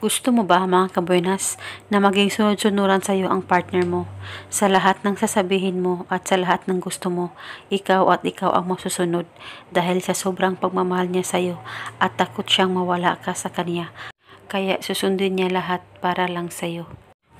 Gusto mo ba mga kabuenas na maging sunod-sunuran sa iyo ang partner mo? Sa lahat ng sasabihin mo at sa lahat ng gusto mo, ikaw at ikaw ang masusunod dahil sa sobrang pagmamahal niya sa iyo at takot siyang mawala ka sa kanya. Kaya susundin niya lahat para lang sa iyo.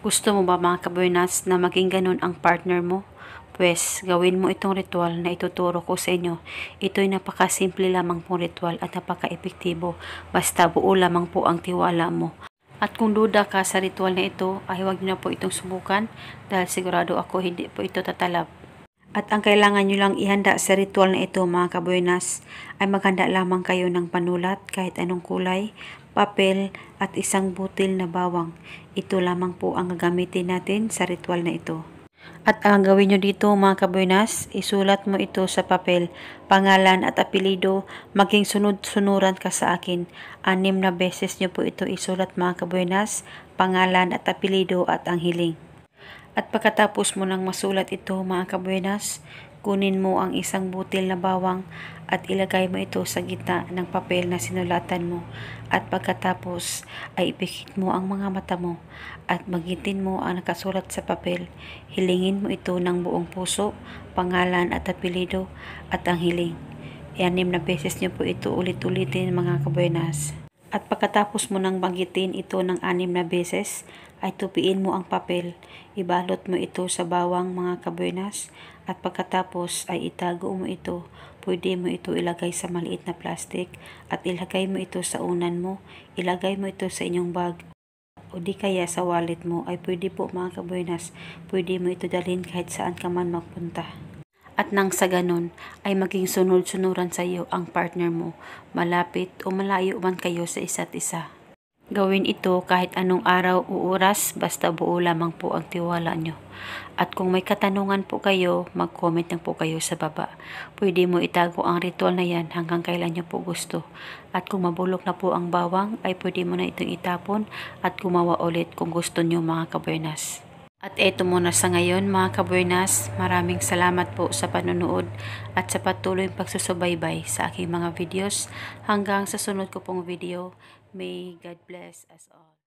Gusto mo ba mga kabuenas na maging ganun ang partner mo? Pwes, gawin mo itong ritual na ituturo ko sa inyo. Ito'y napakasimple lamang pong ritual at napaka-epektibo. Basta buo lamang po ang tiwala mo at kung duda ka sa ritual na ito, ay huwag nyo na po itong subukan dahil sigurado ako hindi po ito tatalab. At ang kailangan nyo lang ihanda sa ritual na ito mga kabuenas ay maghanda lamang kayo ng panulat kahit anong kulay, papel at isang butil na bawang. Ito lamang po ang gagamitin natin sa ritual na ito. At ang gawin nyo dito mga kabuenas, isulat mo ito sa papel, pangalan at apelido, maging sunod-sunuran ka sa akin. Anim na beses nyo po ito isulat mga kabuenas, pangalan at apelido at ang hiling. At pagkatapos mo nang masulat ito mga kabuenas, Kunin mo ang isang butil na bawang at ilagay mo ito sa gitna ng papel na sinulatan mo at pagkatapos ay ipikit mo ang mga mata mo at magitin mo ang nakasulat sa papel. Hilingin mo ito ng buong puso, pangalan at apelido at ang hiling. Yanim na beses niyo po ito ulit-ulitin mga kabuenas. At pagkatapos mo nang banggitin ito ng anim na beses, ay tupiin mo ang papel. Ibalot mo ito sa bawang mga kabuenas at pagkatapos ay itago mo ito. Pwede mo ito ilagay sa maliit na plastic at ilagay mo ito sa unan mo. Ilagay mo ito sa inyong bag o di kaya sa wallet mo ay pwede po mga kabuenas. Pwede mo ito dalhin kahit saan ka man magpunta. At nang sa ganon ay maging sunod-sunuran sa iyo ang partner mo, malapit o malayo man kayo sa isa't isa. Gawin ito kahit anong araw o oras basta buo lamang po ang tiwala nyo. At kung may katanungan po kayo, mag-comment lang po kayo sa baba. Pwede mo itago ang ritual na yan hanggang kailan nyo po gusto. At kung mabulok na po ang bawang, ay pwede mo na itong itapon at gumawa ulit kung gusto nyo mga kabernas. At eto muna sa ngayon mga kabuenas, maraming salamat po sa panonood at sa patuloy pagsusubaybay sa aking mga videos. Hanggang sa sunod ko pong video, may God bless us all.